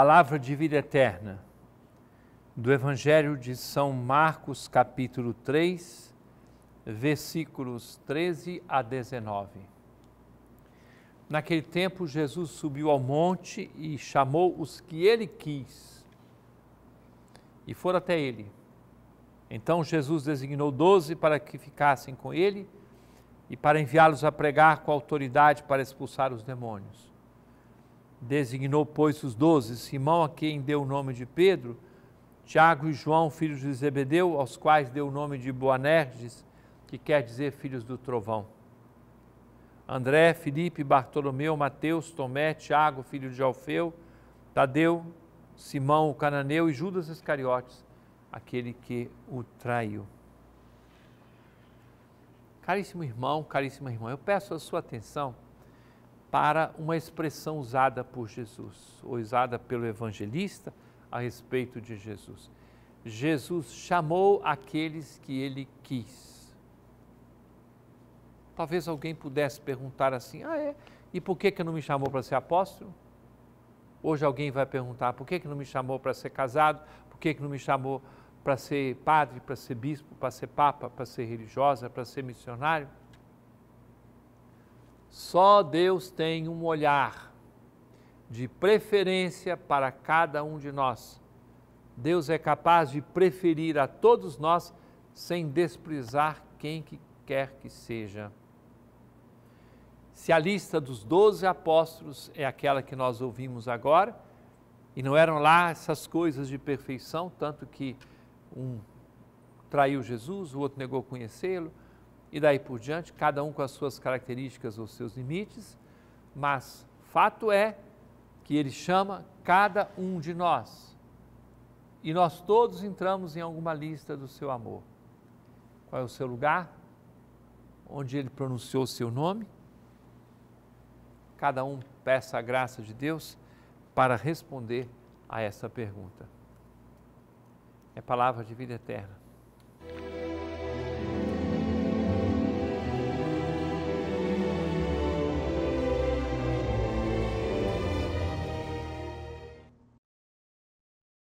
Palavra de vida eterna, do Evangelho de São Marcos, capítulo 3, versículos 13 a 19. Naquele tempo, Jesus subiu ao monte e chamou os que ele quis, e foram até ele. Então Jesus designou doze para que ficassem com ele e para enviá-los a pregar com autoridade para expulsar os demônios. Designou, pois, os doze, Simão, a quem deu o nome de Pedro, Tiago e João, filhos de Zebedeu, aos quais deu o nome de Boanerges, que quer dizer filhos do trovão. André, Felipe, Bartolomeu, Mateus, Tomé, Tiago, filho de Alfeu, Tadeu, Simão, o cananeu e Judas Iscariotes, aquele que o traiu. Caríssimo irmão, caríssima irmã, eu peço a sua atenção para uma expressão usada por Jesus, ou usada pelo evangelista a respeito de Jesus. Jesus chamou aqueles que ele quis. Talvez alguém pudesse perguntar assim: ah, é? E por que, que não me chamou para ser apóstolo? Hoje alguém vai perguntar: por que, que não me chamou para ser casado? Por que, que não me chamou para ser padre, para ser bispo, para ser papa, para ser religiosa, para ser missionário? Só Deus tem um olhar de preferência para cada um de nós. Deus é capaz de preferir a todos nós sem desprezar quem que quer que seja. Se a lista dos doze apóstolos é aquela que nós ouvimos agora, e não eram lá essas coisas de perfeição, tanto que um traiu Jesus, o outro negou conhecê-lo, e daí por diante, cada um com as suas características ou seus limites, mas fato é que ele chama cada um de nós. E nós todos entramos em alguma lista do seu amor. Qual é o seu lugar? Onde ele pronunciou o seu nome? Cada um peça a graça de Deus para responder a essa pergunta. É palavra de vida eterna.